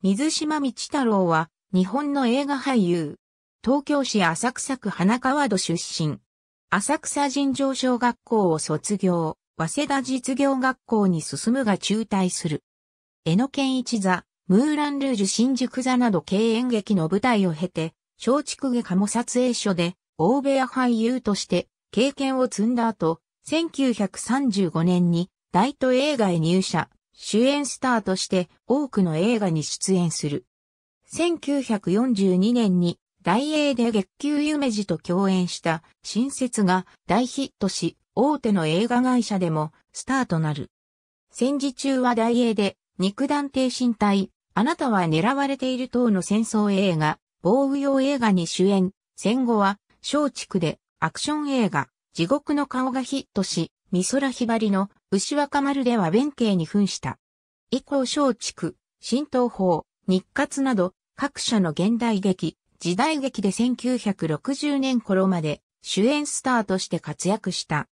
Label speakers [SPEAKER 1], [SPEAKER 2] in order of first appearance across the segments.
[SPEAKER 1] 水島道太郎は、日本の映画俳優。東京市浅草区花川戸出身。浅草尋常小学校を卒業、早稲田実業学校に進むが中退する。江野健一座、ムーランルージュ新宿座など経演劇の舞台を経て、松竹下鴨撮影所で、大部屋俳優として、経験を積んだ後、1935年に、大都映画へ入社。主演スターとして多くの映画に出演する。1942年に大英で月給夢二と共演した新説が大ヒットし、大手の映画会社でもスターとなる。戦時中は大英で肉弾低身体、あなたは狙われている等の戦争映画、防具用映画に主演、戦後は、小畜でアクション映画、地獄の顔がヒットし、美空ひばりの牛若丸では弁慶に扮した。以降松竹、新東宝、日活など各社の現代劇、時代劇で1960年頃まで主演スターとして活躍した。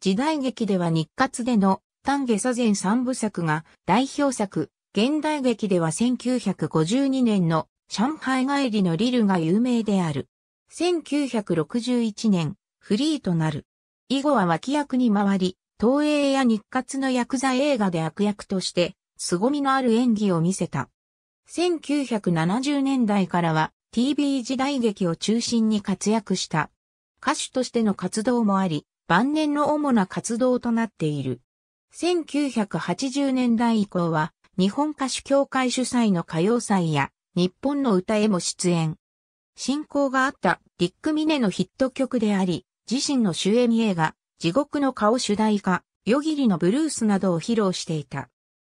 [SPEAKER 1] 時代劇では日活での丹下左前三部作が代表作、現代劇では1952年の上海帰りのリルが有名である。1961年、フリーとなる。以後は脇役に回り、東映や日活のヤクザ映画で悪役として、凄みのある演技を見せた。1970年代からは TV 時代劇を中心に活躍した。歌手としての活動もあり、晩年の主な活動となっている。1980年代以降は、日本歌手協会主催の歌謡祭や、日本の歌へも出演。進行があったディック・ミネのヒット曲であり、自身の主演映画、地獄の顔主題歌、夜霧のブルースなどを披露していた。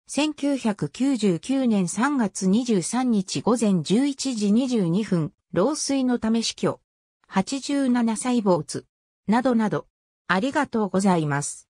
[SPEAKER 1] 1999年3月23日午前11時22分、老衰のため死去。87歳坊主。などなど。ありがとうございます。